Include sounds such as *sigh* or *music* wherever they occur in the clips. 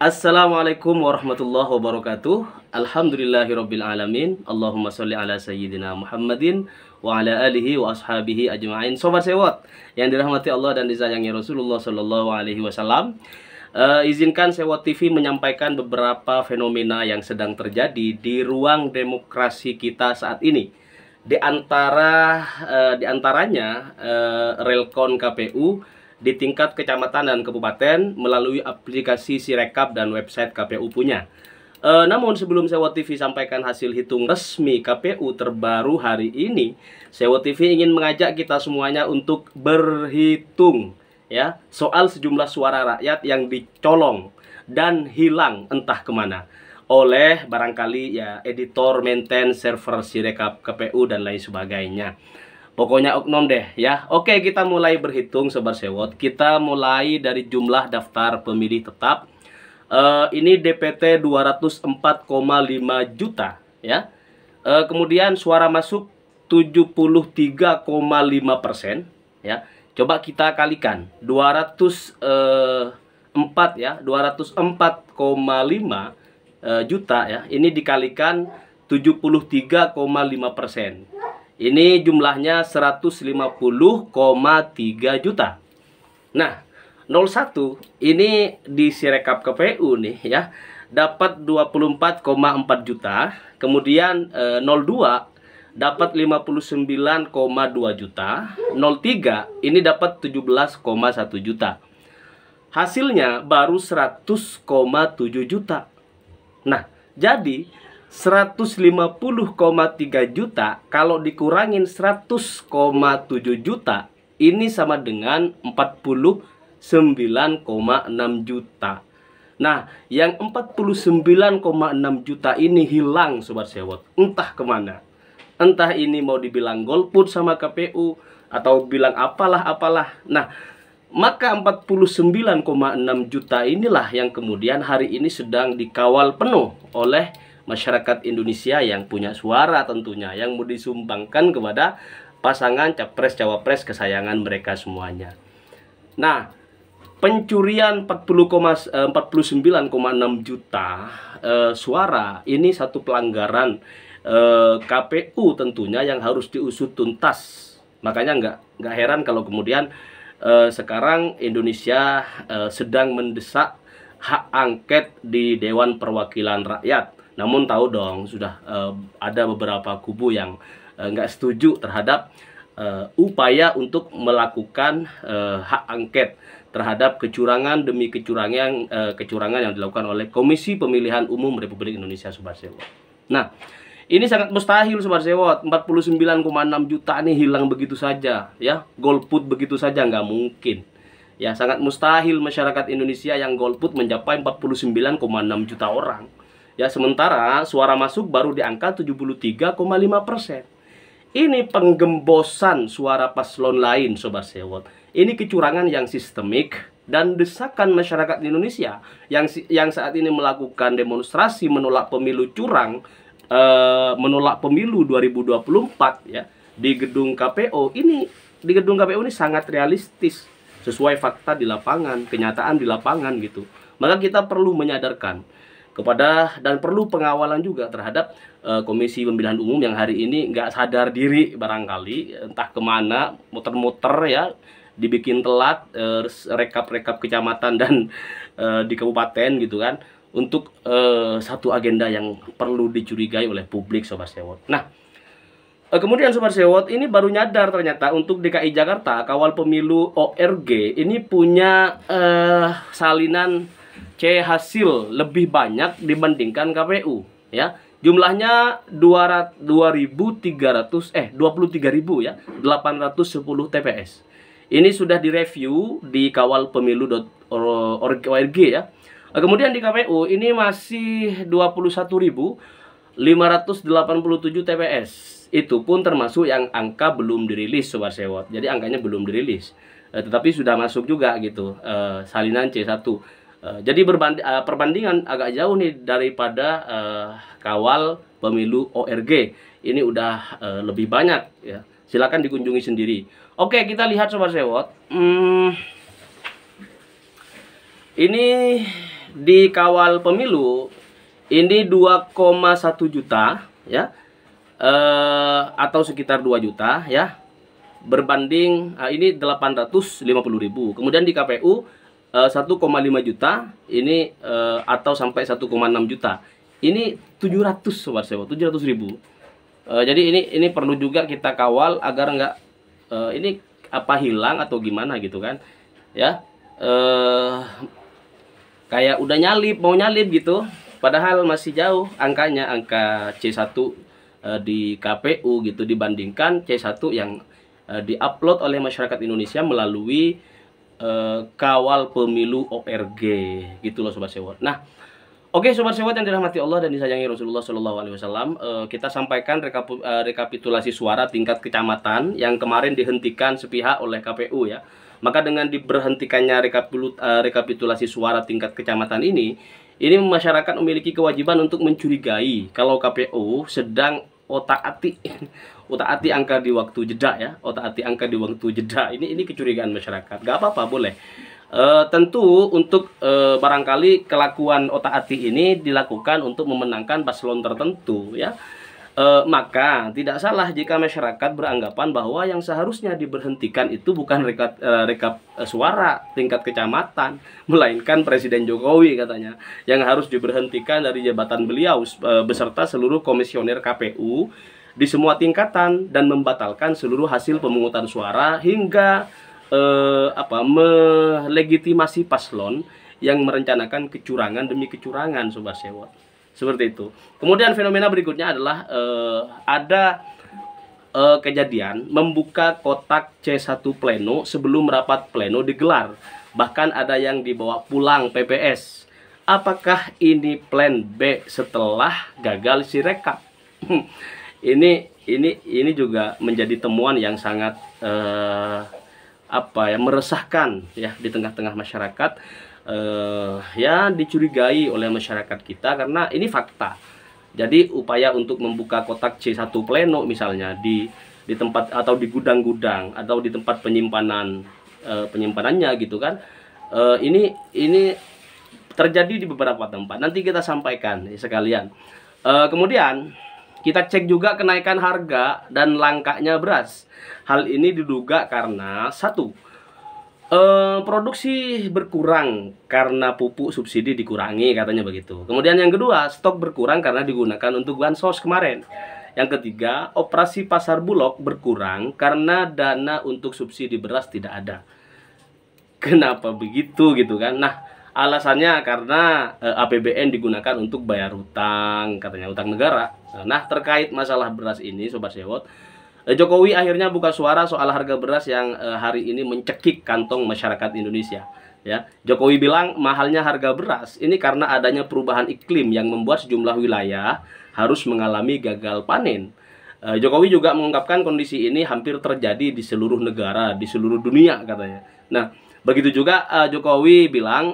Assalamualaikum warahmatullahi wabarakatuh Alhamdulillahirobbilalamin. Allahumma salli ala sayyidina Muhammadin Wa ala alihi wa ashabihi ajma'in Sobat Sewot Yang dirahmati Allah dan disayangi Rasulullah Sallallahu alaihi wasallam uh, Izinkan Sewot TV menyampaikan beberapa fenomena yang sedang terjadi Di ruang demokrasi kita saat ini Di antara uh, di antaranya uh, Relkon KPU di tingkat kecamatan dan kabupaten melalui aplikasi Sirekap dan website KPU punya. E, namun sebelum Sewa TV sampaikan hasil hitung resmi KPU terbaru hari ini, Sewa TV ingin mengajak kita semuanya untuk berhitung ya soal sejumlah suara rakyat yang dicolong dan hilang entah kemana oleh barangkali ya editor maintain server Sirekap KPU dan lain sebagainya. Pokoknya oknum deh ya. Oke, kita mulai berhitung sobat sewot. Kita mulai dari jumlah daftar pemilih tetap. Uh, ini DPT 204,5 juta ya. Uh, kemudian suara masuk 73,5 persen ya. Coba kita kalikan 204 eh, ya, 204,5 juta ya. Ini dikalikan 73,5 persen ini jumlahnya 150,3 juta. Nah, 01 ini di sirekap KPU nih ya dapat 24,4 juta, kemudian eh, 02 dapat 59,2 juta, 03 ini dapat 17,1 juta. Hasilnya baru 100,7 juta. Nah, jadi 150,3 juta kalau dikurangin 100,7 juta ini sama dengan 49,6 juta. Nah, yang 49,6 juta ini hilang sobat sewot, entah kemana. Entah ini mau dibilang golput sama KPU atau bilang apalah apalah. Nah, maka 49,6 juta inilah yang kemudian hari ini sedang dikawal penuh oleh masyarakat Indonesia yang punya suara tentunya yang mau disumbangkan kepada pasangan capres cawapres kesayangan mereka semuanya. Nah, pencurian 40,49,6 eh, juta eh, suara ini satu pelanggaran eh, KPU tentunya yang harus diusut tuntas. Makanya nggak nggak heran kalau kemudian eh, sekarang Indonesia eh, sedang mendesak hak angket di Dewan Perwakilan Rakyat namun tahu dong sudah uh, ada beberapa kubu yang eh, nggak uh, setuju terhadap uh, upaya untuk melakukan uh, hak angket terhadap kecurangan demi kecurangan uh, kecurangan yang dilakukan oleh Komisi Pemilihan Umum Republik Indonesia Subarsewo. Nah, ini sangat mustahil Subarsewo 49,6 juta ini hilang begitu saja ya golput begitu saja nggak mungkin ya sangat mustahil masyarakat Indonesia yang golput mencapai 49,6 juta orang Ya, sementara suara masuk baru di angka 73,5 persen. Ini penggembosan suara paslon lain, Sobat Sewot. Ini kecurangan yang sistemik dan desakan masyarakat di Indonesia yang yang saat ini melakukan demonstrasi menolak pemilu curang, e, menolak pemilu 2024 ya di gedung KPO ini di gedung KPU ini sangat realistis sesuai fakta di lapangan, kenyataan di lapangan gitu. Maka kita perlu menyadarkan kepada dan perlu pengawalan juga terhadap uh, Komisi Pemilihan Umum yang hari ini nggak sadar diri barangkali entah kemana muter-muter ya dibikin telat eh, rekap-rekap uh, kecamatan dan uh, di kabupaten gitu kan untuk uh, satu agenda yang perlu dicurigai oleh publik Sobat Sewot. Nah, kemudian Sobat Sewot ini baru nyadar ternyata untuk DKI Jakarta kawal pemilu ORG ini punya uh, salinan C hasil lebih banyak dibandingkan KPU ya. Jumlahnya 2.300 eh 23.000 ya, 810 TPS. Ini sudah direview di kawalpemilu.org ya. Kemudian di KPU ini masih 21.587 TPS. Itu pun termasuk yang angka belum dirilis Sobat Sewot. Jadi angkanya belum dirilis. Eh, tetapi sudah masuk juga gitu eh, salinan C1 Eh, jadi eh, perbandingan agak jauh nih daripada uh, kawal pemilu ORG. Ini udah uh, lebih banyak ya. Silakan dikunjungi sendiri. Oke, kita lihat sobat sewot. Hmm, ini di kawal pemilu ini 2,1 juta ya. Uh, atau sekitar 2 juta ya. Berbanding uh, ini ribu. Kemudian di KPU 1,5 eh, juta ini uh, atau sampai 1,6 juta. Ini 700 sobat sewa, 700 ribu. Uh, jadi ini ini perlu juga kita kawal agar nggak uh, ini apa hilang atau gimana gitu kan. Ya. Uh, kayak udah nyalip, mau nyalip gitu. Padahal masih jauh angkanya angka C1 uh, di KPU gitu dibandingkan C1 yang uh, diupload oleh masyarakat Indonesia melalui Eh, kawal pemilu ORG gitu loh sobat sewot. Nah, Oke, sobat sewat yang dirahmati Allah dan disayangi Rasulullah Shallallahu Alaihi Wasallam, eh, kita sampaikan rekap eh, rekapitulasi suara tingkat kecamatan yang kemarin dihentikan sepihak oleh KPU ya. Maka dengan diberhentikannya rekapitulasi suara tingkat kecamatan ini, ini masyarakat memiliki kewajiban untuk mencurigai kalau KPU sedang otak ati *laughs* otak ati angka di waktu jeda ya otak ati angka di waktu jeda ini ini kecurigaan masyarakat gak apa apa boleh e, tentu untuk e, barangkali kelakuan otak ati ini dilakukan untuk memenangkan paslon tertentu ya E, maka tidak salah jika masyarakat beranggapan bahwa yang seharusnya diberhentikan itu bukan rekap, e, rekap e, suara tingkat kecamatan, *laughs* melainkan Presiden Jokowi katanya yang harus diberhentikan dari jabatan beliau e, beserta seluruh komisioner KPU di semua tingkatan dan membatalkan seluruh hasil pemungutan suara hingga e, apa melegitimasi paslon yang merencanakan kecurangan demi kecurangan Sobat Sewot seperti itu. Kemudian fenomena berikutnya adalah uh, ada uh, kejadian membuka kotak C1 pleno sebelum rapat pleno digelar. Bahkan ada yang dibawa pulang PPS. Apakah ini plan B setelah gagal sirekap? Hmm. ini ini ini juga menjadi temuan yang sangat uh, apa ya meresahkan ya di tengah-tengah masyarakat uh, ya dicurigai oleh masyarakat kita karena ini fakta. Jadi upaya untuk membuka kotak C1 pleno misalnya di di tempat atau di gudang-gudang atau di tempat penyimpanan uh, penyimpanannya gitu kan. Uh, ini ini terjadi di beberapa tempat. Nanti kita sampaikan ya, sekalian. Uh, kemudian kita cek juga kenaikan harga dan langkahnya beras. Hal ini diduga karena satu, Eh, produksi berkurang karena pupuk subsidi dikurangi katanya begitu. Kemudian yang kedua, stok berkurang karena digunakan untuk bansos kemarin. Yang ketiga, operasi pasar Bulog berkurang karena dana untuk subsidi beras tidak ada. Kenapa begitu gitu kan? Nah, alasannya karena e, eh, APBN digunakan untuk bayar utang, katanya utang negara. Nah, terkait masalah beras ini sobat Sewot, Eh, Jokowi akhirnya buka suara soal harga beras yang eh, hari ini mencekik kantong masyarakat Indonesia. Ya, Jokowi bilang mahalnya harga beras ini karena adanya perubahan iklim yang membuat sejumlah wilayah harus mengalami gagal panen. Eh, Jokowi juga mengungkapkan kondisi ini hampir terjadi di seluruh negara, di seluruh dunia katanya. Nah, begitu juga Jokowi bilang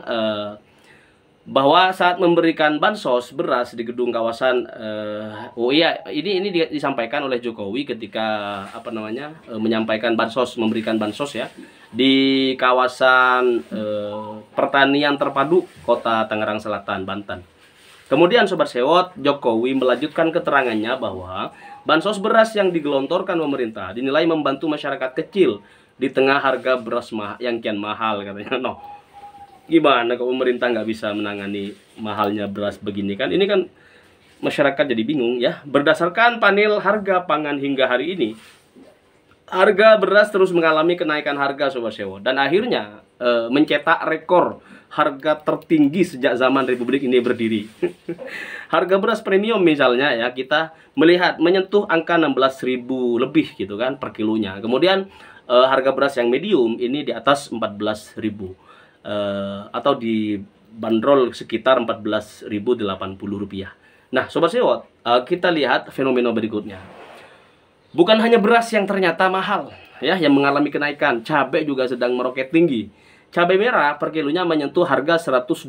bahwa saat memberikan bansos beras di gedung kawasan eh, oh iya ini ini disampaikan oleh Jokowi ketika apa namanya uh, menyampaikan bansos memberikan bansos ya di kawasan eh, pertanian terpadu kota Tangerang Selatan Banten. Kemudian sobat sewot Jokowi melanjutkan keterangannya bahwa bansos beras yang digelontorkan pemerintah dinilai membantu masyarakat kecil di tengah harga beras yang kian mahal katanya. *laughs* No gimana kalau pemerintah nggak bisa menangani mahalnya beras begini kan ini kan masyarakat jadi bingung ya berdasarkan panel harga pangan hingga hari ini harga beras terus mengalami kenaikan harga sobat sewo dan akhirnya e, mencetak rekor harga tertinggi sejak zaman Republik ini berdiri *laughs* harga beras premium misalnya ya kita melihat menyentuh angka 16.000 lebih gitu kan per kilonya kemudian e, harga beras yang medium ini di atas 14.000 uh, atau dibanderol sekitar 14.080 rupiah. Nah, sobat sewot, uh, kita lihat fenomena berikutnya. Bukan hanya beras yang ternyata mahal, ya, yang mengalami kenaikan, cabai juga sedang meroket tinggi. Cabai merah per kilonya menyentuh harga 120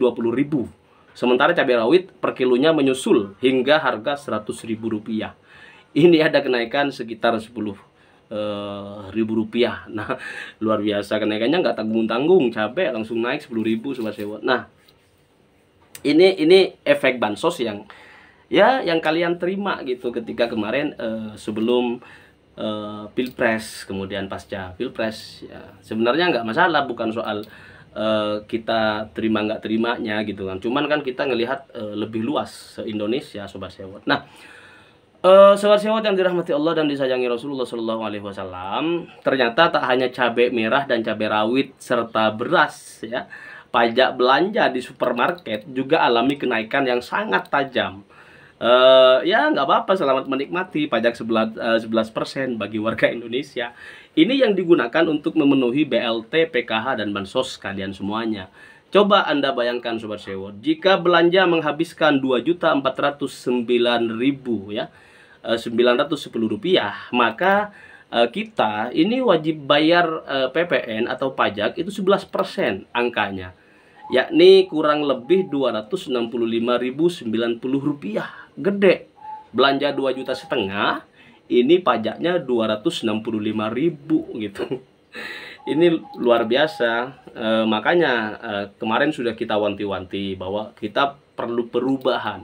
Sementara cabai rawit per kilonya menyusul hingga harga 100.000 ribu rupiah. Ini ada kenaikan sekitar 10 uh, ribu rupiah *laughs* nah luar biasa kenaikannya nggak tanggung tanggung capek langsung naik sepuluh ribu sobat sewa nah ini ini efek bansos yang ya yang kalian terima gitu ketika kemarin uh, sebelum uh, pilpres kemudian pasca pilpres ya, sebenarnya nggak masalah bukan soal Uh, kita terima nggak terimanya gitu kan cuman kan kita ngelihat uh, lebih luas se Indonesia sobat sewot nah Uh, eh, sewar sobat yang dirahmati Allah dan disayangi Rasulullah Shallallahu Alaihi Wasallam, ternyata tak hanya cabai merah dan cabai rawit serta beras, ya, pajak belanja di supermarket juga alami kenaikan yang sangat tajam. Uh, ya nggak apa-apa, selamat menikmati pajak 11, uh, eh, bagi warga Indonesia. Ini yang digunakan untuk memenuhi BLT, PKH, dan Bansos kalian semuanya. Coba Anda bayangkan Sobat Sewot, jika belanja menghabiskan 2.409.000 ya, Eh, rp rupiah maka eh, kita ini wajib bayar eh, PPN atau pajak itu 11% angkanya yakni kurang lebih rp rupiah gede belanja 2 juta setengah ini pajaknya 265.000 gitu *laughs* ini luar biasa e, makanya e, kemarin sudah kita wanti-wanti bahwa kita perlu perubahan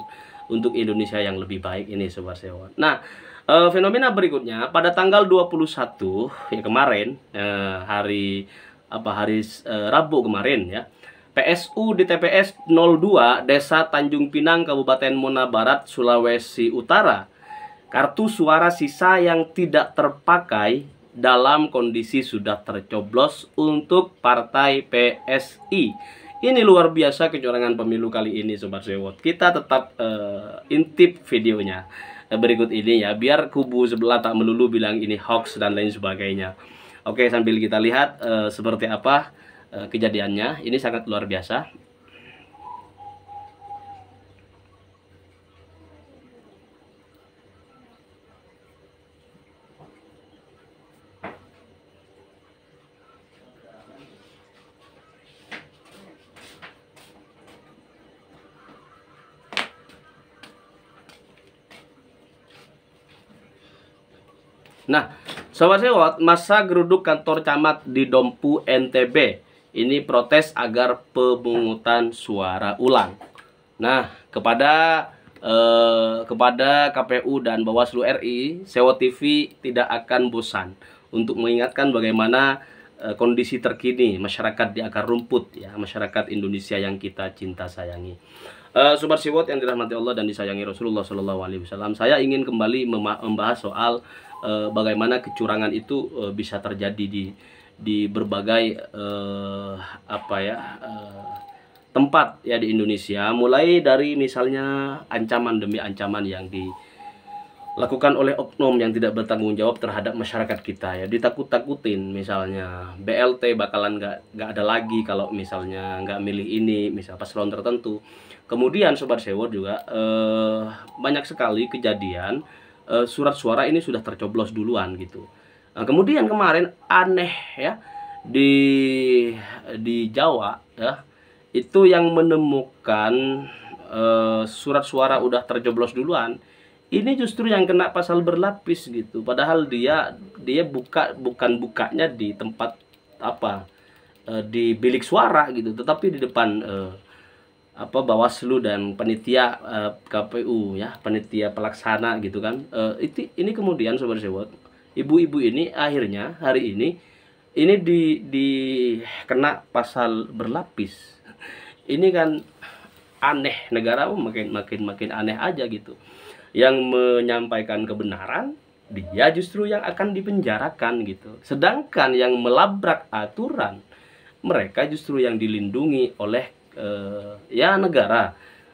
untuk Indonesia yang lebih baik ini Sobat Sewon. Nah, e, fenomena berikutnya pada tanggal 21 ya kemarin e, hari apa hari e, Rabu kemarin ya. PSU di TPS 02 Desa Tanjung Pinang Kabupaten Mona Barat Sulawesi Utara. Kartu suara sisa yang tidak terpakai dalam kondisi sudah tercoblos untuk partai PSI ini luar biasa kecurangan pemilu kali ini Sobat Sewot. Kita tetap uh, intip videonya eh, berikut ini ya biar kubu sebelah tak melulu bilang ini hoax dan lain sebagainya. Oke, sambil kita lihat uh, seperti apa uh, kejadiannya. Ini sangat luar biasa. Nah, sobat sewot, masa geruduk kantor camat di Dompu NTB ini protes agar pemungutan suara ulang. Nah, kepada eh, kepada KPU dan Bawaslu RI, Sewot TV tidak akan bosan untuk mengingatkan bagaimana eh, kondisi terkini masyarakat di akar rumput ya, masyarakat Indonesia yang kita cinta sayangi. Uh, Sobat Siwot yang dirahmati Allah dan disayangi Rasulullah Shallallahu Wasallam, saya ingin kembali membahas soal uh, bagaimana kecurangan itu uh, bisa terjadi di di berbagai uh, apa ya uh, tempat ya di Indonesia mulai dari misalnya ancaman demi ancaman yang dilakukan oleh oknum yang tidak bertanggung jawab terhadap masyarakat kita ya ditakut-takutin misalnya BLT bakalan nggak nggak ada lagi kalau misalnya nggak milih ini misal paslon tertentu kemudian sobat sewot juga eh, banyak sekali kejadian uh, surat suara ini sudah tercoblos duluan gitu. Nah, kemudian kemarin aneh ya di di Jawa ya itu yang menemukan uh, surat suara udah tercoblos duluan ini justru yang kena pasal berlapis gitu padahal dia dia buka bukan bukanya di tempat apa uh, di bilik suara gitu tetapi di depan uh, apa Bawaslu dan penitia uh, eh, KPU ya penitia pelaksana gitu kan uh, eh, itu ini kemudian sobat sewot ibu-ibu ini akhirnya hari ini ini di di kena pasal berlapis ini kan aneh negara makin makin makin aneh aja gitu yang menyampaikan kebenaran dia justru yang akan dipenjarakan gitu sedangkan yang melabrak aturan mereka justru yang dilindungi oleh uh, ya negara.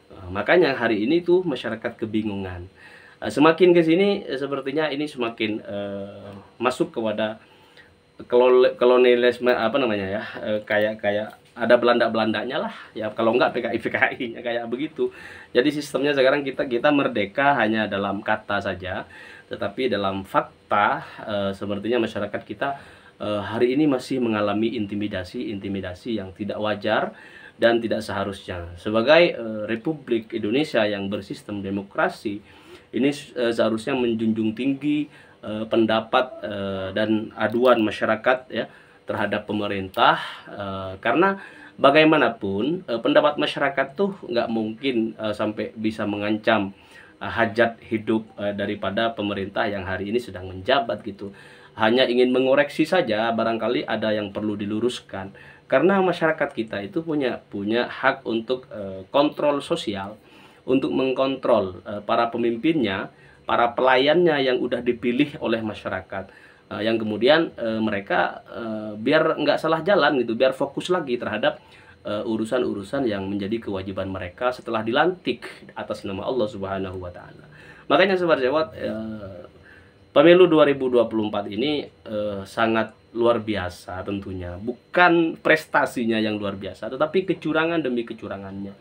Eh, makanya hari ini tuh masyarakat kebingungan. Eh, semakin ke sini sepertinya ini semakin uh, masuk kepada kolonialisme apa namanya ya kayak kayak ada Belanda Belandanya lah ya kalau enggak PKI PKI nya kayak begitu jadi sistemnya sekarang kita kita merdeka hanya dalam kata saja tetapi dalam fakta e, sepertinya masyarakat kita e, hari ini masih mengalami intimidasi intimidasi yang tidak wajar dan tidak seharusnya. Sebagai uh, Republik Indonesia yang bersistem demokrasi, ini uh, seharusnya menjunjung tinggi uh, pendapat uh, dan aduan masyarakat ya terhadap pemerintah uh, karena bagaimanapun uh, pendapat masyarakat tuh nggak mungkin uh, sampai bisa mengancam uh, hajat hidup uh, daripada pemerintah yang hari ini sedang menjabat gitu hanya ingin mengoreksi saja barangkali ada yang perlu diluruskan karena masyarakat kita itu punya punya hak untuk e, kontrol sosial untuk mengkontrol e, para pemimpinnya para pelayannya yang udah dipilih oleh masyarakat e, yang kemudian e, mereka e, biar nggak salah jalan gitu biar fokus lagi terhadap urusan-urusan yang menjadi kewajiban mereka setelah dilantik atas nama Allah Subhanahu wa taala. Makanya sobat sewat uh, pemilu 2024 ini uh, sangat luar biasa tentunya bukan prestasinya yang luar biasa tetapi kecurangan demi kecurangannya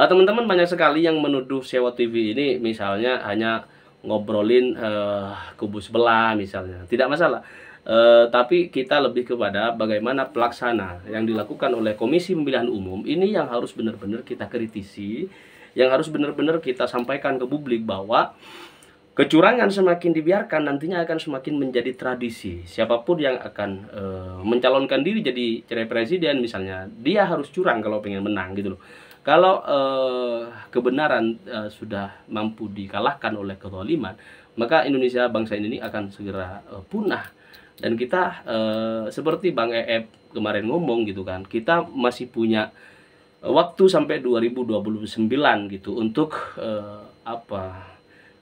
eh, teman-teman uh, banyak sekali yang menuduh Sewa TV ini misalnya hanya ngobrolin uh, kubu sebelah misalnya tidak masalah uh, tapi kita lebih kepada bagaimana pelaksana yang dilakukan oleh Komisi Pemilihan Umum ini yang harus benar-benar kita kritisi yang harus benar-benar kita sampaikan ke publik bahwa kecurangan semakin dibiarkan nantinya akan semakin menjadi tradisi siapapun yang akan e, mencalonkan diri jadi cerai presiden misalnya dia harus curang kalau pengen menang gitu loh kalau e, kebenaran e, sudah mampu dikalahkan oleh kezaliman maka Indonesia bangsa ini akan segera e, punah dan kita e, seperti Bang EF kemarin ngomong gitu kan kita masih punya waktu sampai 2029 gitu untuk e, apa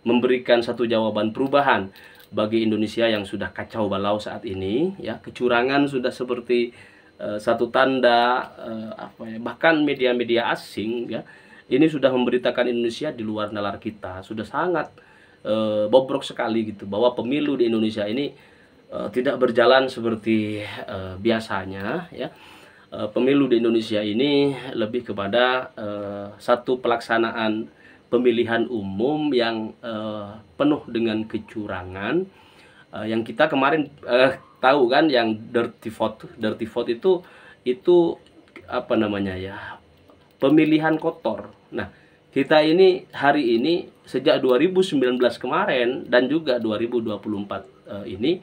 memberikan satu jawaban perubahan bagi Indonesia yang sudah kacau balau saat ini ya kecurangan sudah seperti uh, satu tanda uh, apa ya bahkan media-media asing ya ini sudah memberitakan Indonesia di luar nalar kita sudah sangat uh, bobrok sekali gitu bahwa pemilu di Indonesia ini uh, tidak berjalan seperti uh, biasanya ya uh, pemilu di Indonesia ini lebih kepada uh, satu pelaksanaan pemilihan umum yang uh, penuh dengan kecurangan uh, yang kita kemarin uh, tahu kan yang dirty vote dirty vote itu itu apa namanya ya pemilihan kotor nah kita ini hari ini sejak 2019 kemarin dan juga 2024 uh, ini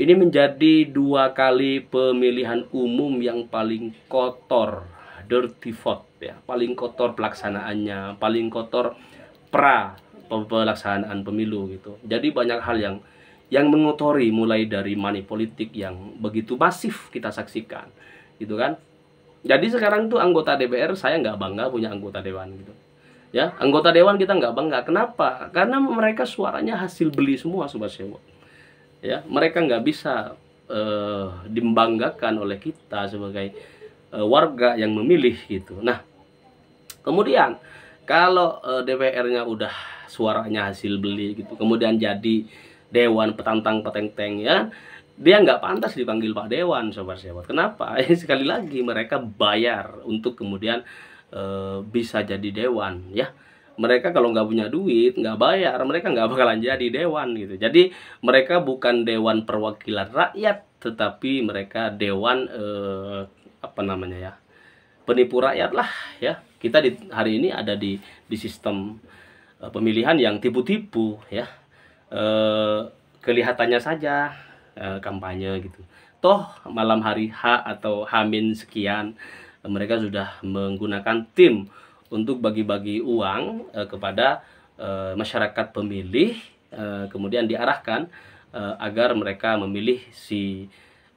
ini menjadi dua kali pemilihan umum yang paling kotor dirty vote ya paling kotor pelaksanaannya paling kotor pra pelaksanaan pemilu gitu jadi banyak hal yang yang mengotori mulai dari money politik yang begitu masif kita saksikan gitu kan jadi sekarang tuh anggota DPR saya nggak bangga punya anggota dewan gitu ya anggota dewan kita nggak bangga kenapa karena mereka suaranya hasil beli semua sobat sewa ya mereka nggak bisa uh, dibanggakan oleh kita sebagai Eh, warga yang memilih gitu. Nah, kemudian kalau eh, DPR-nya udah suaranya hasil beli gitu, kemudian jadi dewan petantang petenteng ya, kan? dia nggak pantas dipanggil Pak Dewan sobat-sobat. Kenapa? *laughs* Sekali lagi mereka bayar untuk kemudian e, bisa jadi dewan ya mereka kalau nggak punya duit nggak bayar mereka nggak bakalan jadi dewan gitu jadi mereka bukan dewan perwakilan rakyat tetapi mereka dewan eh, apa namanya ya penipu rakyat lah ya kita di hari ini ada di di sistem uh, pemilihan yang tipu-tipu ya uh, kelihatannya saja uh, kampanye gitu toh malam hari H atau Hamin sekian mereka sudah menggunakan tim untuk bagi-bagi uang uh, kepada uh, masyarakat pemilih uh, kemudian diarahkan agar mereka memilih si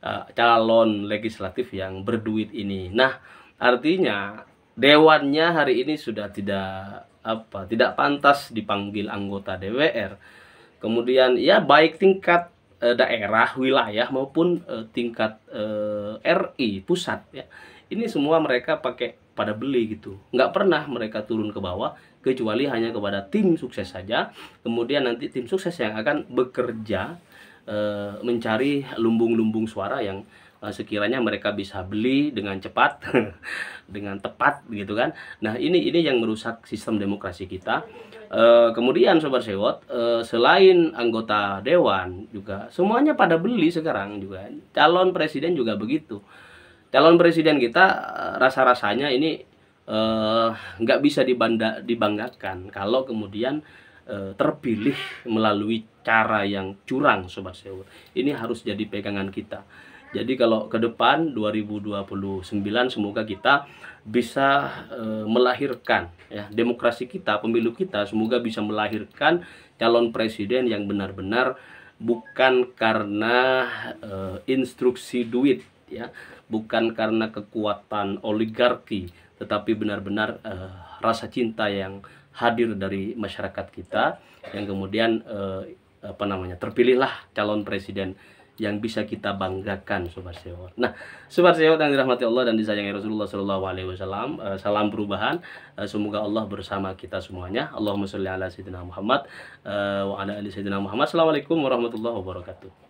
Eh, calon legislatif yang berduit ini. Nah, artinya dewannya hari ini sudah tidak apa, tidak pantas dipanggil anggota DWR. Kemudian ya baik tingkat eh, daerah, wilayah maupun eh, tingkat RI pusat ya. Ini semua mereka pakai pada beli gitu. Nggak pernah mereka turun ke bawah kecuali hanya kepada tim sukses saja. Kemudian nanti tim sukses yang akan bekerja Eh, mencari lumbung-lumbung suara yang eh, sekiranya mereka bisa beli dengan cepat, *laughs* dengan tepat gitu kan. Nah ini ini yang merusak sistem demokrasi kita. e, kemudian Sobat Sewot, e, selain anggota Dewan juga semuanya pada beli sekarang juga. Calon presiden juga begitu. Calon presiden kita rasa-rasanya ini nggak e, bisa dibanda, dibanggakan kalau kemudian Eh, terpilih melalui cara yang curang sobat Sewu. Ini harus jadi pegangan kita. Jadi kalau ke depan 2029 semoga kita bisa e, melahirkan ya demokrasi kita, pemilu kita semoga bisa melahirkan calon presiden yang benar-benar bukan karena e, instruksi duit ya, bukan karena kekuatan oligarki, tetapi benar-benar e, rasa cinta yang hadir dari masyarakat kita yang kemudian eh, apa namanya terpilihlah calon presiden yang bisa kita banggakan Sobat sewa Nah, Sobat sewa yang dirahmati Allah dan disayangi Rasulullah Shallallahu Alaihi Wasallam, eh, salam perubahan. Eh, semoga Allah bersama kita semuanya. Allahumma sholli ala sayyidina Muhammad eh, wa ala ali sayyidina Muhammad. Assalamualaikum warahmatullahi wabarakatuh.